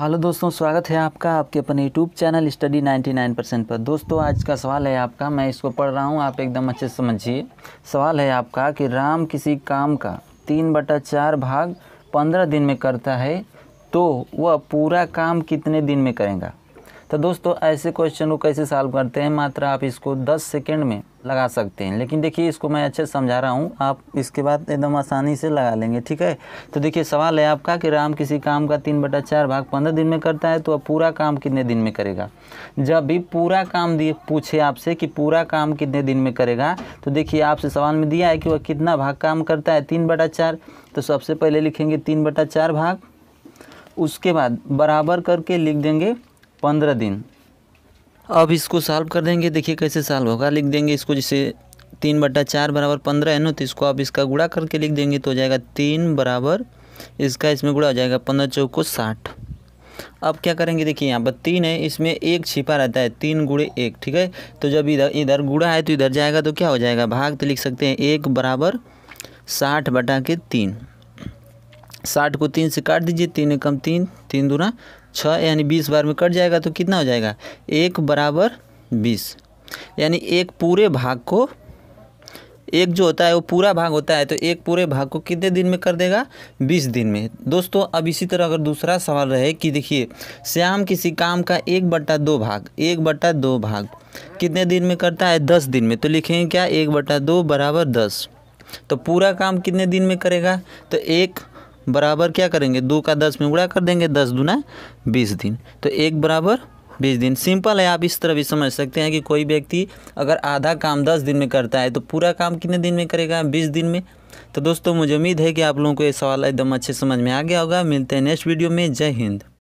hello दोस्तों स्वागत है आपका आपके अपने यूट्यूब चैनल स्टडी 99 परसेंट पर दोस्तों आज का सवाल है आपका मैं इसको पढ़ रहा हूँ आप एकदम अच्छे से समझिए सवाल है आपका कि राम किसी काम का तीन बटा चार भाग पंद्रह दिन में करता है तो वह पूरा काम कितने दिन में करेगा तो दोस्तों ऐसे क्वेश्चन को कैसे सॉल्व करते हैं मात्र आप इसको 10 सेकेंड में लगा सकते हैं लेकिन देखिए इसको मैं अच्छे समझा रहा हूँ आप इसके बाद एकदम आसानी से लगा लेंगे ठीक है तो देखिए सवाल है आपका कि राम किसी काम का तीन बटा चार भाग पंद्रह दिन में करता है तो अब पूरा काम कितने दिन में करेगा जब भी पूरा काम दिए पूछे आपसे कि पूरा काम कितने दिन में करेगा तो देखिए आपसे सवाल में दिया है कि वह कितना भाग काम करता है तीन बटा चार तो सबसे पहले लिखेंगे तीन बटा चार भाग उसके बाद बराबर करके लिख देंगे पंद्रह दिन अब इसको सॉल्व कर देंगे देखिए कैसे सॉल्व होगा लिख देंगे इसको जैसे तीन बटा चार बराबर पंद्रह है ना तो इसको आप इसका गुड़ा करके लिख देंगे तो हो जाएगा तीन बराबर इसका इसमें गुड़ा हो जाएगा पंद्रह चौक को साठ अब क्या करेंगे देखिए यहाँ पर तीन है इसमें एक छिपा रहता है तीन गुड़े एक ठीक है तो जब इधर इधर गुड़ा है तो इधर जाएगा तो क्या हो जाएगा भाग तो लिख सकते हैं एक बराबर साठ बटा के तीन साठ को तीन से काट दीजिए तीन एकम तीन तीन दूना छः यानी बीस बार में कट जाएगा तो कितना हो जाएगा एक बराबर बीस यानी एक पूरे भाग को एक जो होता है वो पूरा भाग होता है तो एक पूरे भाग को कितने दिन में कर देगा बीस दिन में दोस्तों अब इसी तरह अगर दूसरा सवाल रहे कि देखिए श्याम किसी काम का एक बट्टा दो भाग एक बट्टा दो भाग कितने दिन में करता है दस दिन में तो लिखेंगे क्या एक बट्टा दो बराबर दस तो पूरा काम कितने दिन में करेगा तो एक बराबर क्या करेंगे दो का दस में गुणा कर देंगे दस दुना बीस दिन तो एक बराबर बीस दिन सिंपल है आप इस तरह भी समझ सकते हैं कि कोई व्यक्ति अगर आधा काम दस दिन में करता है तो पूरा काम कितने दिन में करेगा बीस दिन में तो दोस्तों मुझे उम्मीद है कि आप लोगों को ये सवाल एकदम अच्छे समझ में आ गया होगा मिलते हैं नेक्स्ट वीडियो में जय हिंद